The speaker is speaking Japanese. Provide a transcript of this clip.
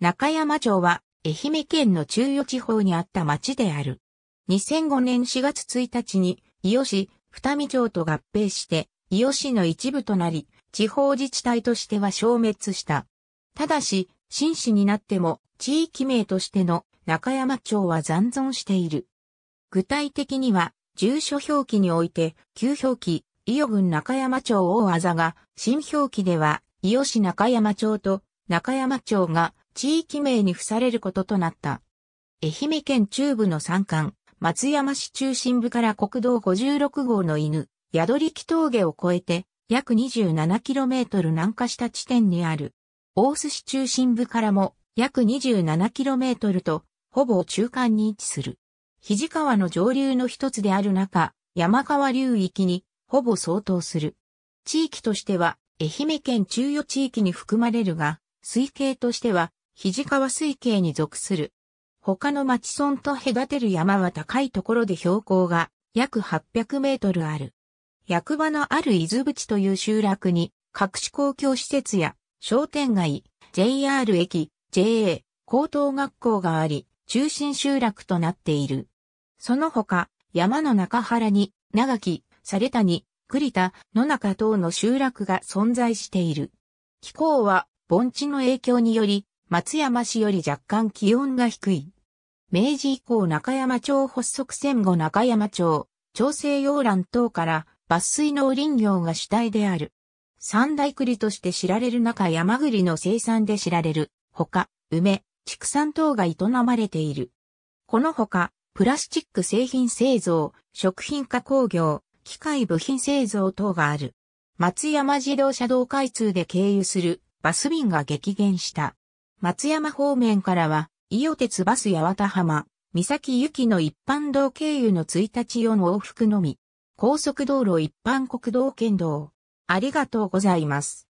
中山町は、愛媛県の中予地方にあった町である。2005年4月1日に、伊予市、二見町と合併して、伊予市の一部となり、地方自治体としては消滅した。ただし、新市になっても、地域名としての中山町は残存している。具体的には、住所表記において、旧表記、伊予郡中山町大技が、新表記では、伊予市中山町と中山町が地域名に付されることとなった。愛媛県中部の山間、松山市中心部から国道56号の犬、宿力峠を越えて、約 27km 南下した地点にある、大須市中心部からも約 27km と、ほぼ中間に位置する。肘川の上流の一つである中、山川流域にほぼ相当する。地域としては、愛媛県中予地域に含まれるが、推計としては、肘川水系に属する。他の町村と隔てる山は高いところで標高が約800メートルある。役場のある伊豆淵という集落に、各種公共施設や商店街、JR 駅、JA、高等学校があり、中心集落となっている。その他、山の中原に、長木、されたに、栗田、野中等の集落が存在している。気候は、盆地の影響により、松山市より若干気温が低い。明治以降中山町発足戦後中山町、調整洋蘭等から抜粋農林業が主体である。三大栗として知られる中山栗の生産で知られる、ほか、梅、畜産等が営まれている。このほか、プラスチック製品製造、食品加工業、機械部品製造等がある。松山自動車道開通で経由するバス便が激減した。松山方面からは、伊予鉄バス八幡浜、三崎行きの一般道経由の1日4往復のみ、高速道路一般国道県道。ありがとうございます。